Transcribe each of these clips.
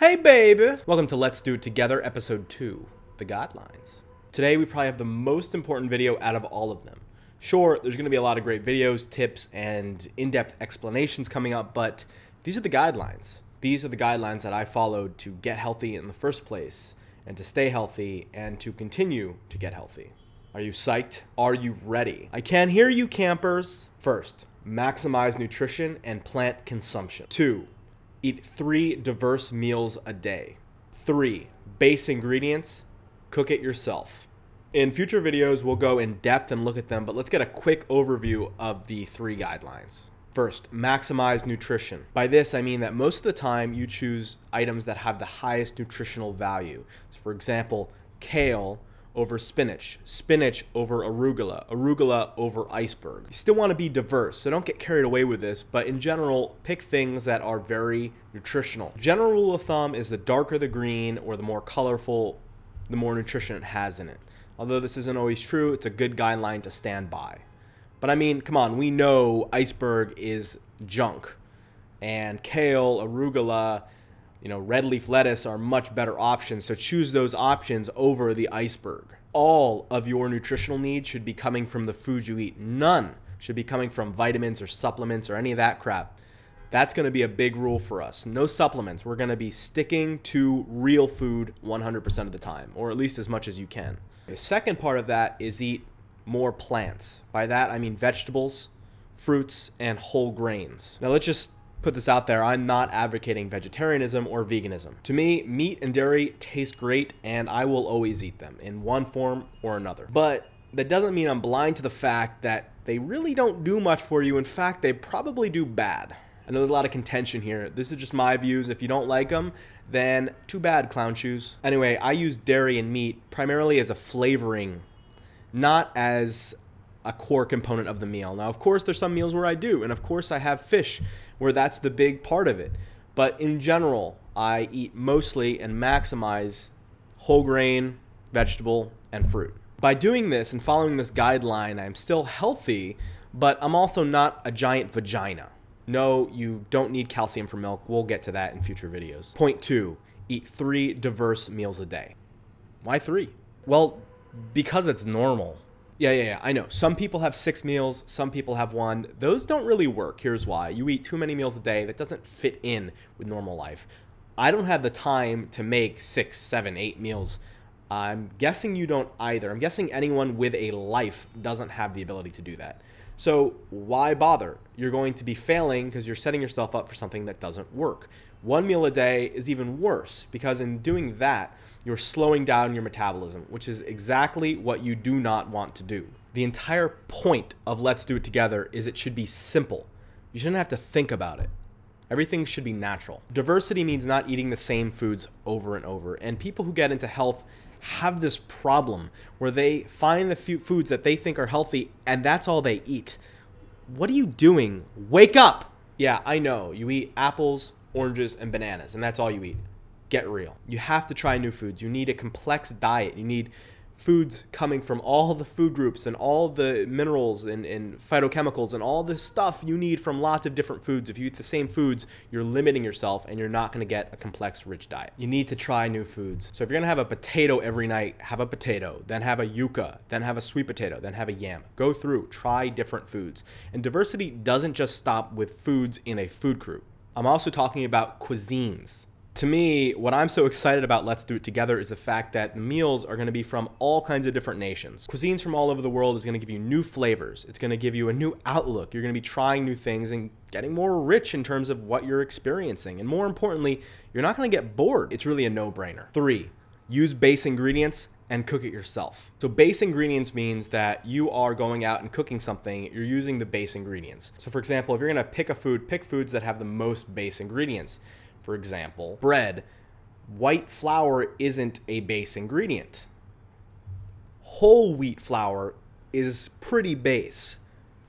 Hey, baby! Welcome to Let's Do It Together, Episode 2 The Guidelines. Today, we probably have the most important video out of all of them. Sure, there's going to be a lot of great videos, tips, and in depth explanations coming up, but these are the guidelines. These are the guidelines that I followed to get healthy in the first place, and to stay healthy, and to continue to get healthy. Are you psyched? Are you ready? I can hear you, campers. First, maximize nutrition and plant consumption. Two, Eat three diverse meals a day. Three, base ingredients, cook it yourself. In future videos, we'll go in depth and look at them, but let's get a quick overview of the three guidelines. First, maximize nutrition. By this, I mean that most of the time you choose items that have the highest nutritional value. So for example, kale over spinach, spinach over arugula, arugula over iceberg. You still want to be diverse, so don't get carried away with this, but in general, pick things that are very nutritional. General rule of thumb is the darker the green or the more colorful, the more nutrition it has in it. Although this isn't always true, it's a good guideline to stand by. But I mean, come on, we know iceberg is junk, and kale, arugula, you know, red leaf lettuce are much better options. So choose those options over the iceberg. All of your nutritional needs should be coming from the food you eat. None should be coming from vitamins or supplements or any of that crap. That's going to be a big rule for us. No supplements. We're going to be sticking to real food 100% of the time, or at least as much as you can. The second part of that is eat more plants. By that, I mean vegetables, fruits, and whole grains. Now, let's just put this out there, I'm not advocating vegetarianism or veganism. To me, meat and dairy taste great and I will always eat them in one form or another. But that doesn't mean I'm blind to the fact that they really don't do much for you. In fact, they probably do bad. I know there's a lot of contention here. This is just my views. If you don't like them, then too bad, clown shoes. Anyway, I use dairy and meat primarily as a flavoring, not as a core component of the meal. Now, of course, there's some meals where I do, and of course, I have fish where that's the big part of it. But in general, I eat mostly and maximize whole grain, vegetable, and fruit. By doing this and following this guideline, I'm still healthy, but I'm also not a giant vagina. No, you don't need calcium for milk. We'll get to that in future videos. Point two, eat three diverse meals a day. Why three? Well, because it's normal. Yeah, yeah, yeah. I know. Some people have six meals, some people have one. Those don't really work. Here's why. You eat too many meals a day. That doesn't fit in with normal life. I don't have the time to make six, seven, eight meals I'm guessing you don't either. I'm guessing anyone with a life doesn't have the ability to do that. So why bother? You're going to be failing because you're setting yourself up for something that doesn't work. One meal a day is even worse because in doing that, you're slowing down your metabolism, which is exactly what you do not want to do. The entire point of Let's Do It Together is it should be simple. You shouldn't have to think about it. Everything should be natural. Diversity means not eating the same foods over and over. And people who get into health have this problem where they find the foods that they think are healthy and that's all they eat. What are you doing? Wake up! Yeah, I know. You eat apples, oranges, and bananas, and that's all you eat. Get real. You have to try new foods. You need a complex diet. You need foods coming from all the food groups and all the minerals and, and phytochemicals and all this stuff you need from lots of different foods. If you eat the same foods, you're limiting yourself and you're not gonna get a complex, rich diet. You need to try new foods. So if you're gonna have a potato every night, have a potato, then have a yuca, then have a sweet potato, then have a yam. Go through, try different foods. And diversity doesn't just stop with foods in a food group. I'm also talking about cuisines to me, what I'm so excited about Let's Do It Together is the fact that the meals are gonna be from all kinds of different nations. Cuisines from all over the world is gonna give you new flavors. It's gonna give you a new outlook. You're gonna be trying new things and getting more rich in terms of what you're experiencing. And more importantly, you're not gonna get bored. It's really a no brainer. Three, use base ingredients and cook it yourself. So base ingredients means that you are going out and cooking something, you're using the base ingredients. So for example, if you're gonna pick a food, pick foods that have the most base ingredients for example, bread, white flour isn't a base ingredient. Whole wheat flour is pretty base.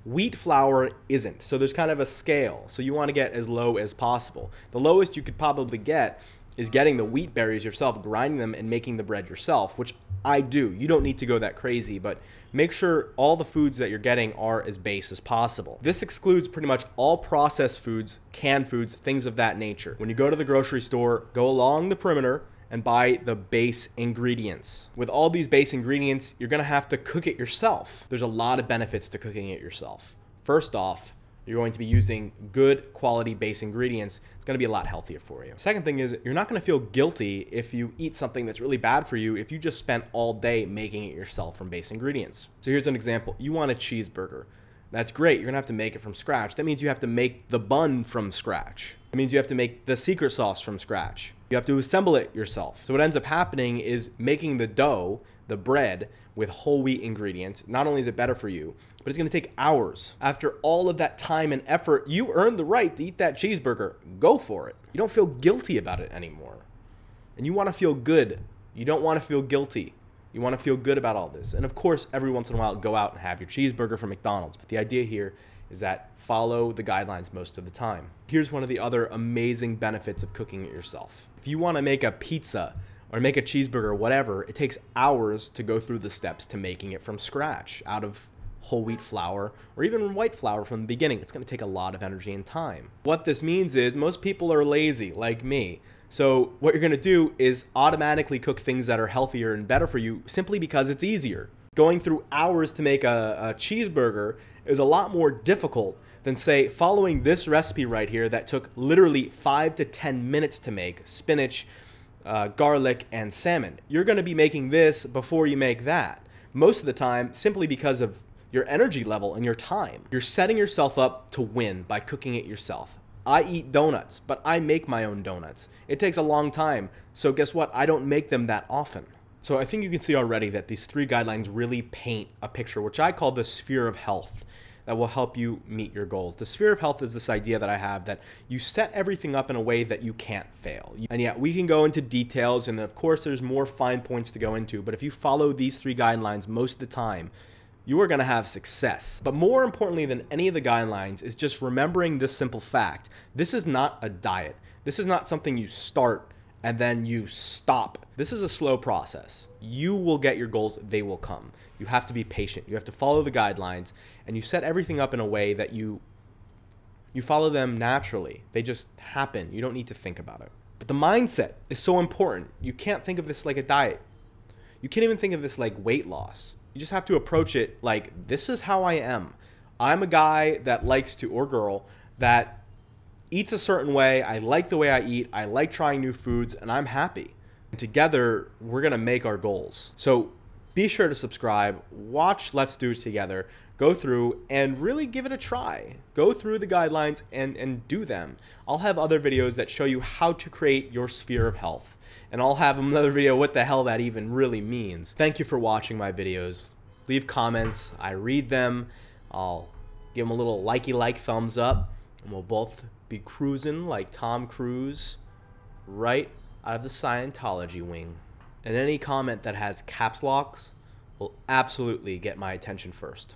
Wheat flour isn't. So there's kind of a scale. So you want to get as low as possible. The lowest you could probably get is getting the wheat berries yourself, grinding them, and making the bread yourself, which I do. You don't need to go that crazy, but make sure all the foods that you're getting are as base as possible. This excludes pretty much all processed foods, canned foods, things of that nature. When you go to the grocery store, go along the perimeter and buy the base ingredients. With all these base ingredients, you're gonna have to cook it yourself. There's a lot of benefits to cooking it yourself. First off, you're going to be using good quality base ingredients. It's going to be a lot healthier for you. Second thing is you're not going to feel guilty if you eat something that's really bad for you if you just spent all day making it yourself from base ingredients. So here's an example. You want a cheeseburger. That's great. You're going to have to make it from scratch. That means you have to make the bun from scratch. It means you have to make the secret sauce from scratch. You have to assemble it yourself. So what ends up happening is making the dough, the bread, with whole wheat ingredients. Not only is it better for you, but it's going to take hours. After all of that time and effort, you earned the right to eat that cheeseburger. Go for it. You don't feel guilty about it anymore. And you want to feel good. You don't want to feel guilty. You want to feel good about all this. And of course, every once in a while, go out and have your cheeseburger from McDonald's. But the idea here is that follow the guidelines most of the time. Here's one of the other amazing benefits of cooking it yourself. If you want to make a pizza or make a cheeseburger or whatever, it takes hours to go through the steps to making it from scratch out of whole wheat flour or even white flour from the beginning. It's going to take a lot of energy and time. What this means is most people are lazy like me. So what you're gonna do is automatically cook things that are healthier and better for you simply because it's easier. Going through hours to make a, a cheeseburger is a lot more difficult than say following this recipe right here that took literally five to 10 minutes to make spinach, uh, garlic, and salmon. You're gonna be making this before you make that most of the time simply because of your energy level and your time. You're setting yourself up to win by cooking it yourself. I eat donuts, but I make my own donuts. It takes a long time, so guess what? I don't make them that often. So I think you can see already that these three guidelines really paint a picture, which I call the sphere of health that will help you meet your goals. The sphere of health is this idea that I have that you set everything up in a way that you can't fail. And yet, we can go into details, and of course, there's more fine points to go into, but if you follow these three guidelines most of the time, you are going to have success. But more importantly than any of the guidelines is just remembering this simple fact. This is not a diet. This is not something you start and then you stop. This is a slow process. You will get your goals, they will come. You have to be patient. You have to follow the guidelines and you set everything up in a way that you you follow them naturally. They just happen. You don't need to think about it. But the mindset is so important. You can't think of this like a diet. You can't even think of this like weight loss you just have to approach it like this is how I am. I'm a guy that likes to or girl that eats a certain way. I like the way I eat. I like trying new foods and I'm happy. And together, we're going to make our goals. So be sure to subscribe, watch Let's Do It Together, go through and really give it a try. Go through the guidelines and, and do them. I'll have other videos that show you how to create your sphere of health. And I'll have another video what the hell that even really means. Thank you for watching my videos. Leave comments, I read them. I'll give them a little likey like thumbs up. And we'll both be cruising like Tom Cruise right out of the Scientology wing and any comment that has caps locks will absolutely get my attention first.